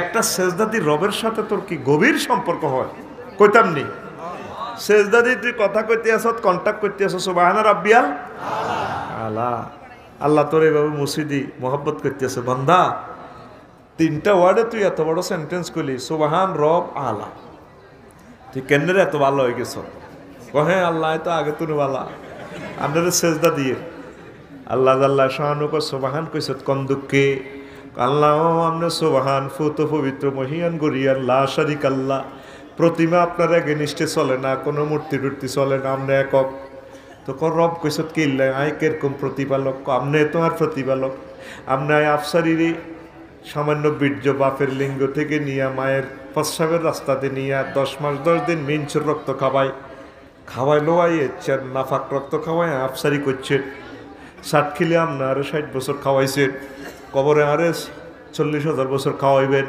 একটা সেজদাদি রবের সাথে তোর কি গভীর সম্পর্ক হয় কইতাম নি সেজদাদি তুই কথা কইতে আস কন্ট্যাক্ট করতে আস সুবাহানা রাব্বিয়াল আলা আল্লাহ তোর এইভাবে মুসিদি মোহাব্বত করতে আছে বান্দা তিনটা ওয়ার্ডে তুই এত বড় সেন্টেন্স করলি সুবাহান রব আলা তুই কেন্দ্রে এত ভালো হয়ে গেছ কহে আল্লাহ তো আগে তুমি বালা আপনাদের সেজদা দিয়ে আল্লাহ আল্লাহ শাহানুক সুবাহান কৈছত কন্দুককে আল্লাহ আমরা সোবাহান ফুত পবিত্র মহিয়ান গরিয়ান লা শারিক আল্লাহ প্রতিমা আপনার নিষ্ঠে চলে না কোনো মূর্তি টুর্তি চলে না আমরা একক তো কোন রব কি কিল্লাই আয় কিরকম প্রতিপালক আমনে তোমার প্রতিপালক আমনায় আফসারির সামান্য বীর্য বাপের লিঙ্গ থেকে নিয়ে মায়ের প্রস্রাবের রাস্তাতে নিয়ে দশ মাস দশ দিন মিঞ্চুর রক্ত খাওয়াই খাওয়াই লোয়াই এর নাফাক রক্ত খাওয়াই আফসারি করছেন ষাট খিলে আরও ষাট বছর খাওয়াইছেন কবরে আরে চল্লিশ হাজার বছর খাওয়াইবেন